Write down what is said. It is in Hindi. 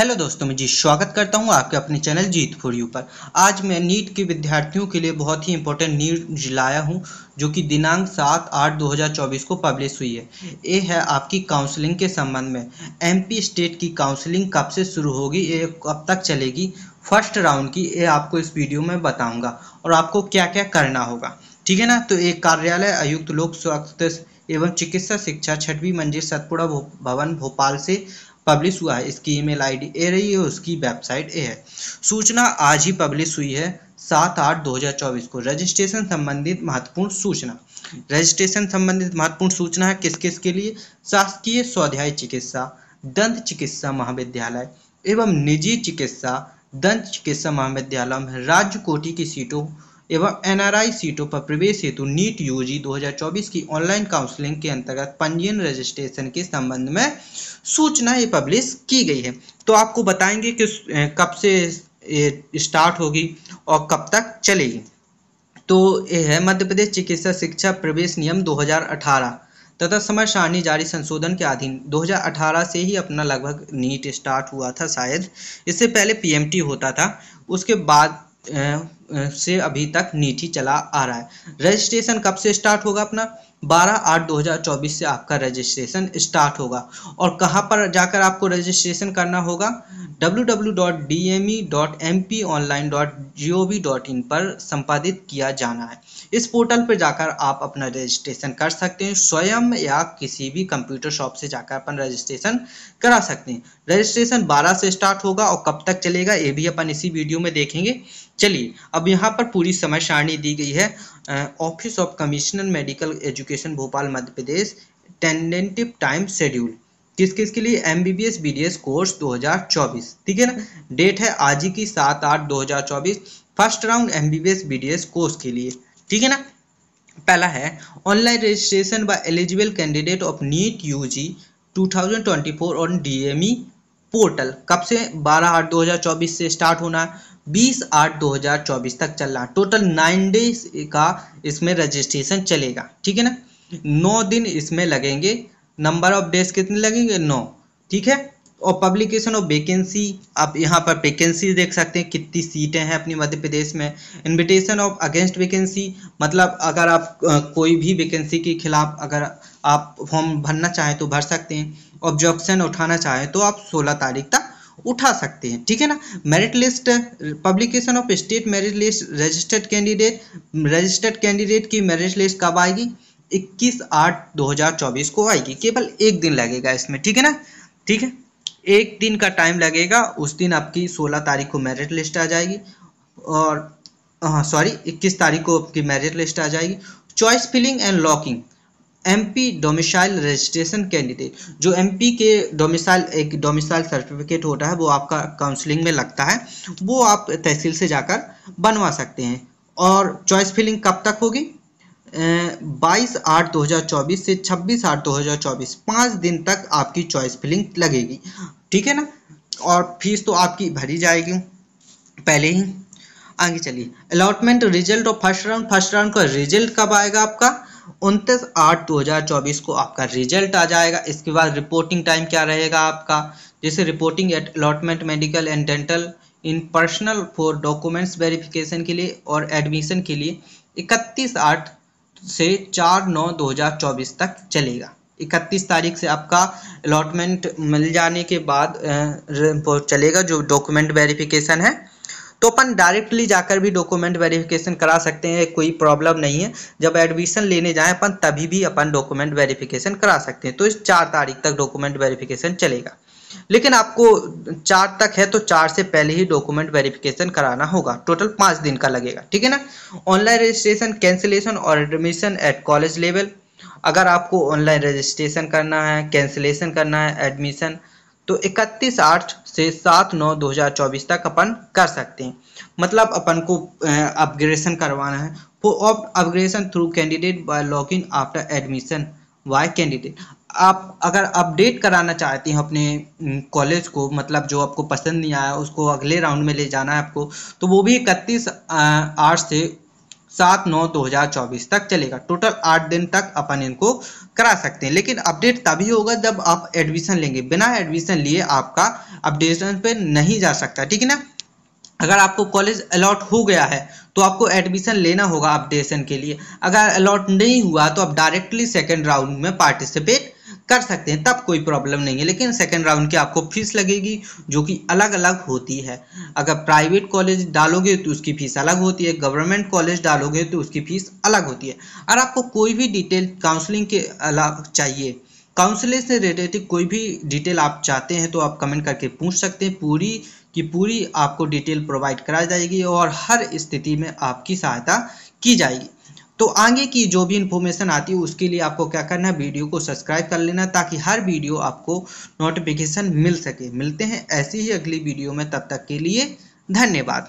हेलो दोस्तों मैं जी स्वागत करता हूं आपके अपने चैनल जीत फॉर यू पर आज मैं नीट के विद्यार्थियों के लिए बहुत ही इंपॉर्टेंट न्यूज लाया हूं जो कि दिनांक सात आठ दो हज़ार चौबीस को पब्लिश हुई है ये है आपकी काउंसलिंग के संबंध में एमपी स्टेट की काउंसलिंग कब से शुरू होगी ये कब तक चलेगी फर्स्ट राउंड की ये आपको इस वीडियो में बताऊँगा और आपको क्या क्या करना होगा ठीक है ना तो एक कार्यालय आयुक्त लोक स्वास्थ्य एवं चिकित्सा शिक्षा छठवीं मंजिल सतपुड़ा भवन भोपाल से पब्लिश हुआ है इसकी ईमेल आईडी ए रही है उसकी वेबसाइट ए है सूचना आज ही पब्लिश हुई है सात आठ दो हज़ार चौबीस को रजिस्ट्रेशन संबंधित महत्वपूर्ण सूचना रजिस्ट्रेशन संबंधित महत्वपूर्ण सूचना है किस किस के लिए शासकीय स्वाध्याय चिकित्सा दंत चिकित्सा महाविद्यालय एवं निजी चिकित्सा दंत चिकित्सा महाविद्यालय में राज्य कोटि की सीटों एवं एनआरआई सीटों पर प्रवेश हेतु नीट यूजी 2024 की ऑनलाइन काउंसलिंग के अंतर्गत पंजीयन रजिस्ट्रेशन के संबंध में सूचना ये पब्लिश की गई है तो आपको बताएंगे कि कब से स्टार्ट होगी और कब तक चलेगी तो यह है मध्य प्रदेश चिकित्सा शिक्षा प्रवेश नियम 2018 तथा समय सारणी जारी संशोधन के अधीन 2018 से ही अपना लगभग नीट स्टार्ट हुआ था शायद इससे पहले पीएमटी होता था उसके बाद से अभी तक नीति चला आ रहा है रजिस्ट्रेशन कब से स्टार्ट होगा अपना 12 आठ 2024 से आपका रजिस्ट्रेशन स्टार्ट होगा और कहां पर जाकर आपको रजिस्ट्रेशन करना होगा www.dme.mponline.gov.in पर संपादित किया जाना है इस पोर्टल पर जाकर आप अपना रजिस्ट्रेशन कर सकते हैं स्वयं या किसी भी कंप्यूटर शॉप से जाकर अपन रजिस्ट्रेशन करा सकते हैं रजिस्ट्रेशन 12 से स्टार्ट होगा और कब तक चलेगा ये भी अपन इसी वीडियो में देखेंगे चलिए अब यहाँ पर पूरी समय सारणी दी गई है office of commissioner medical education Bhopal Madhya Pradesh tentative time schedule किस किस के लिए M B B S B D S course दो हज़ार चौबीस ठीक है ना डेट है आज ही की सात आठ दो हज़ार चौबीस first round M B B S B D S course के लिए ठीक है ना पहला है online registration by eligible candidate of NEET U G two thousand twenty four on D M E portal कब से 12 आठ 2024 से स्टार्ट होना है 20 आठ 2024 तक चलना टोटल नाइन डेज का इसमें रजिस्ट्रेशन चलेगा ठीक है ना नौ दिन इसमें लगेंगे नंबर ऑफ डेज कितने लगेंगे नौ ठीक है और पब्लिकेशन ऑफ वेकेंसी आप यहाँ पर वेकेंसी देख सकते हैं कितनी सीटें हैं अपनी मध्य प्रदेश में इनविटेशन ऑफ अगेंस्ट वेकेंसी मतलब अगर आप कोई भी वेकेंसी के खिलाफ अगर आप फॉर्म भरना चाहें तो भर सकते हैं ऑब्जेक्शन उठाना चाहें तो आप 16 तारीख तक उठा सकते हैं ठीक है ना merit list publication of state merit list registered candidate registered candidate की मेरिट लिस्ट कब आएगी इक्कीस आठ चौबीस को आएगी केवल एक दिन लगेगा इसमें ठीक है ना ठीक है एक दिन का टाइम लगेगा उस दिन आपकी 16 तारीख को मेरिट लिस्ट आ जाएगी और हाँ, सॉरी 21 तारीख को आपकी मेरिट लिस्ट आ जाएगी choice filling and locking MP domicile registration candidate जो एमपी के डोमिसाइल एक डोमिसाइल सर्टिफिकेट होता है वो आपका काउंसलिंग में लगता है वो आप तहसील से जाकर बनवा सकते हैं और चॉइस फिलिंग कब तक होगी बाईस आठ 2024 से छब्बीस आठ 2024 पाँच दिन तक आपकी चॉइस फिलिंग लगेगी ठीक है ना और फीस तो आपकी भरी जाएगी पहले ही आगे चलिए अलॉटमेंट रिजल्ट और फर्स्ट राउंड फर्स्ट राउंड का रिजल्ट कब आएगा आपका उनतीस आठ 2024 को आपका रिजल्ट आ जाएगा इसके बाद रिपोर्टिंग टाइम क्या रहेगा आपका जैसे reporting at allotment medical and dental in personal for documents verification के लिए और एडमिशन के लिए इकतीस आठ से चार नौ दो हज़ार चौबीस तक चलेगा इकतीस तारीख से आपका अलॉटमेंट मिल जाने के बाद चलेगा जो डॉक्यूमेंट वेरिफिकेशन है तो अपन डायरेक्टली जाकर भी डॉक्यूमेंट वेरिफिकेशन करा सकते हैं कोई प्रॉब्लम नहीं है जब एडमिशन लेने जाएं अपन तभी भी अपन डॉक्यूमेंट वेरिफिकेशन करा सकते हैं तो इस चार तारीख तक डॉक्यूमेंट वेरिफिकेशन चलेगा लेकिन आपको चार तक है तो चार से पहले ही डॉक्यूमेंट वेरिफिकेशन कराना होगा टोटल पाँच दिन का लगेगा ठीक है ना ऑनलाइन रजिस्ट्रेशन कैंसिलेशन और एडमिशन एट कॉलेज लेवल अगर आपको ऑनलाइन रजिस्ट्रेशन करना है कैंसिलेशन करना है एडमिशन तो 31 आठ से 7 नौ 2024 तक अपन कर सकते हैं मतलब अपन को अपग्रेडेशन करवाना है for upgradation through candidate by log in after admission by candidate आप अगर अपडेट कराना चाहती हैं अपने कॉलेज को मतलब जो आपको पसंद नहीं आया उसको अगले राउंड में ले जाना है आपको तो वो भी इकतीस आठ से सात नौ दो हज़ार चौबीस तक चलेगा टोटल आठ दिन तक अपन इनको करा सकते हैं लेकिन अपडेट तभी होगा जब आप एडमिशन लेंगे बिना एडमिशन लिए आपका अपडेशन पे नहीं जा सकता ठीक है ना अगर आपको कॉलेज अलॉट हो गया है तो आपको एडमिशन लेना होगा अपडेशन के लिए अगर अलॉट नहीं हुआ तो आप डायरेक्टली सेकेंड राउंड में पार्टिसिपेट कर सकते हैं तब कोई प्रॉब्लम नहीं है लेकिन सेकेंड राउंड की आपको फीस लगेगी जो कि अलग तो अलग होती है अगर प्राइवेट कॉलेज डालोगे तो उसकी फ़ीस अलग होती है गवर्नमेंट कॉलेज डालोगे तो उसकी फ़ीस अलग होती है और आपको कोई भी डिटेल काउंसलिंग के अलावा चाहिए काउंसलिंग से रिलेटेड कोई भी डिटेल आप चाहते हैं तो आप कमेंट करके पूछ सकते हैं पूरी की पूरी आपको डिटेल प्रोवाइड कराई जाएगी और हर स्थिति में आपकी सहायता की जाएगी तो आगे की जो भी इंफॉर्मेशन आती है उसके लिए आपको क्या करना है वीडियो को सब्सक्राइब कर लेना ताकि हर वीडियो आपको नोटिफिकेशन मिल सके मिलते हैं ऐसी ही अगली वीडियो में तब तक के लिए धन्यवाद